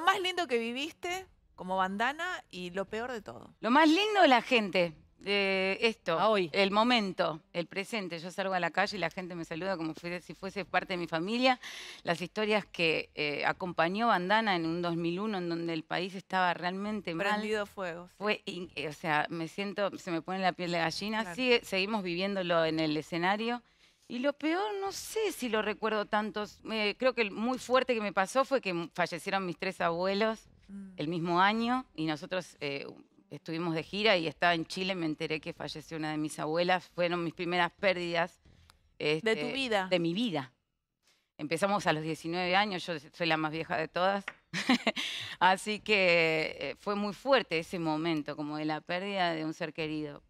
más lindo que viviste como bandana y lo peor de todo. Lo más lindo de la gente. de eh, esto, ah, hoy. el momento, el presente. Yo salgo a la calle y la gente me saluda como si fuese parte de mi familia. Las historias que eh, acompañó Bandana en un 2001, en donde el país estaba realmente mal. Prendido fuego. Fue, eh, o sea, me siento, se me pone la piel de gallina. Claro. seguimos viviéndolo en el escenario. Y lo peor, no sé si lo recuerdo tanto. Eh, creo que el muy fuerte que me pasó fue que fallecieron mis tres abuelos mm. el mismo año y nosotros eh, estuvimos de gira y estaba en Chile. Me enteré que falleció una de mis abuelas. Fueron mis primeras pérdidas. ¿De tu este, vida? De mi vida. Empezamos a los 19 años, yo soy la más vieja de todas. Así que eh, fue muy fuerte ese momento, como de la pérdida de un ser querido.